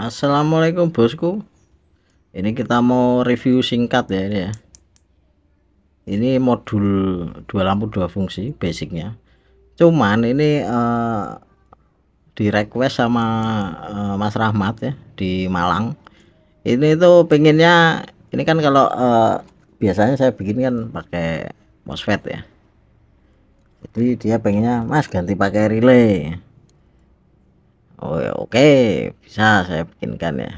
Assalamualaikum bosku ini kita mau review singkat ya ini ya ini modul dua lampu dua fungsi basicnya cuman ini uh, eh, di request sama uh, Mas Rahmat ya di Malang ini tuh pengennya ini kan kalau uh, biasanya saya bikin kan pakai MOSFET ya jadi dia pengennya Mas ganti pakai relay oh ya oke okay. bisa saya bikinkan ya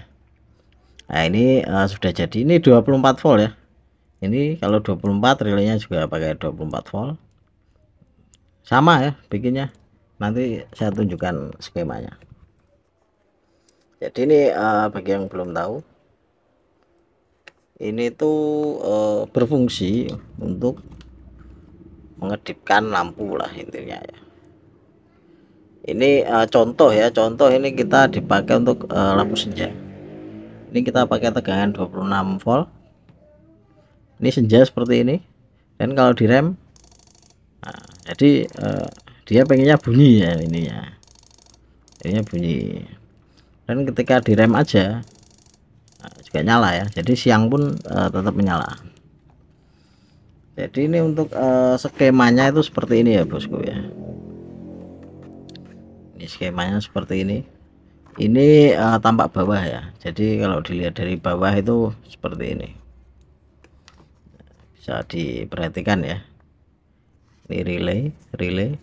nah ini uh, sudah jadi ini 24 volt ya ini kalau 24 relaynya juga pakai 24 volt sama ya bikinnya nanti saya tunjukkan skemanya jadi ini uh, bagi yang belum tahu ini tuh uh, berfungsi untuk mengedipkan lampu lah intinya ya ini uh, contoh ya contoh ini kita dipakai untuk uh, lampu senja ini kita pakai tegangan 26 volt ini senja seperti ini dan kalau direm nah, jadi uh, dia pengennya bunyi ya ini ya ini bunyi dan ketika direm aja nah, juga nyala ya jadi siang pun uh, tetap menyala jadi ini untuk uh, skemanya itu seperti ini ya bosku ya ini skemanya seperti ini ini uh, tampak bawah ya jadi kalau dilihat dari bawah itu seperti ini bisa diperhatikan ya ini relay relay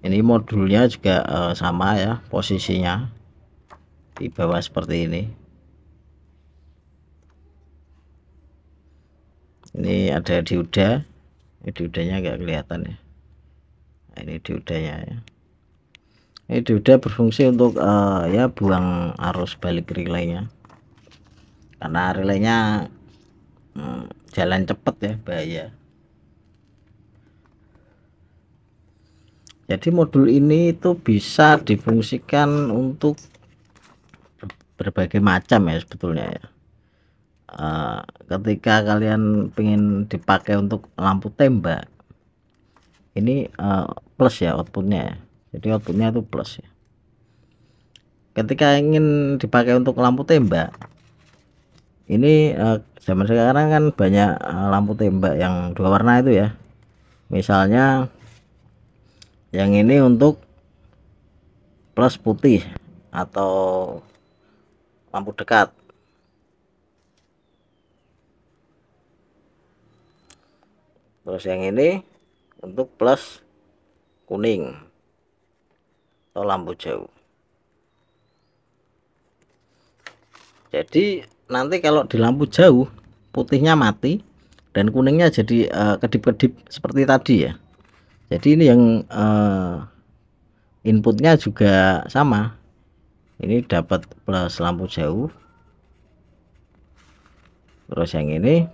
ini modulnya juga uh, sama ya posisinya di bawah seperti ini ini ada dioda diodanya agak kelihatan ya ini dioda ya ini dioda berfungsi untuk uh, ya buang arus balik relaynya karena relaynya hmm, jalan cepat ya bahaya jadi modul ini itu bisa difungsikan untuk berbagai macam ya sebetulnya ya eh, ketika kalian ingin dipakai untuk lampu tembak ini uh, plus ya outputnya ya. jadi outputnya itu plus ya ketika ingin dipakai untuk lampu tembak ini uh, zaman sekarang kan banyak uh, lampu tembak yang dua warna itu ya misalnya yang ini untuk plus putih atau lampu dekat terus yang ini bentuk plus kuning atau lampu jauh jadi nanti kalau di lampu jauh putihnya mati dan kuningnya jadi eh, kedip-kedip uh, seperti tadi ya jadi ini yang uh, inputnya juga sama ini dapat plus lampu jauh terus yang ini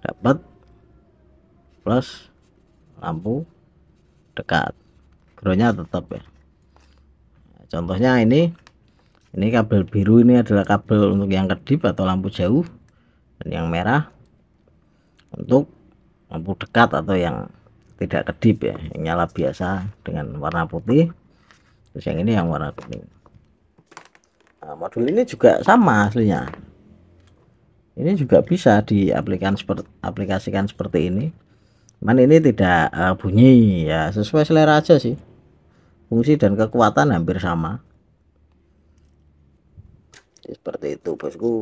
dapat plus lampu dekat groundnya tetap ya contohnya ini ini kabel biru ini adalah kabel untuk yang kedip atau lampu jauh dan yang merah untuk lampu dekat atau yang tidak kedip ya yang nyala biasa dengan warna putih terus yang ini yang warna kuning nah, modul ini juga sama aslinya ini juga bisa diaplikasikan seperti ini cuman ini tidak uh, bunyi ya sesuai selera aja sih fungsi dan kekuatan hampir sama seperti itu bosku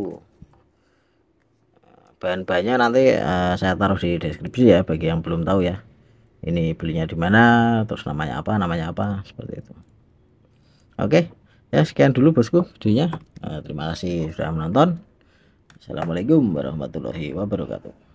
bahan-bahannya nanti uh, saya taruh di deskripsi ya bagi yang belum tahu ya ini belinya di mana terus namanya apa namanya apa seperti itu oke ya sekian dulu bosku videonya uh, terima kasih sudah menonton assalamualaikum warahmatullahi wabarakatuh